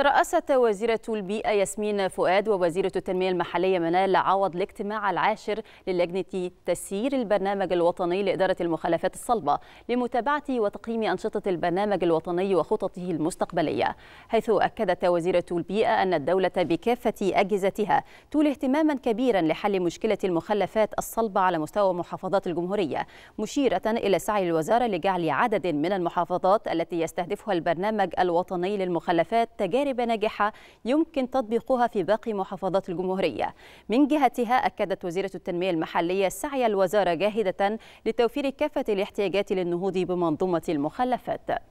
ترأست وزيرة البيئة ياسمين فؤاد ووزيرة التنمية المحلية منال عوض الاجتماع العاشر للجنة تسيير البرنامج الوطني لإدارة المخالفات الصلبة لمتابعة وتقييم أنشطة البرنامج الوطني وخططه المستقبلية حيث أكدت وزيرة البيئة أن الدولة بكافة أجهزتها تولي اهتماما كبيرا لحل مشكلة المخلفات الصلبة على مستوى محافظات الجمهورية مشيرة إلى سعي الوزارة لجعل عدد من المحافظات التي يستهدفها البرنامج الوطني للمخلفات تجارب تجارب ناجحة يمكن تطبيقها في باقي محافظات الجمهورية من جهتها أكدت وزيرة التنمية المحلية سعي الوزارة جاهدة لتوفير كافة الاحتياجات للنهوض بمنظومة المخلفات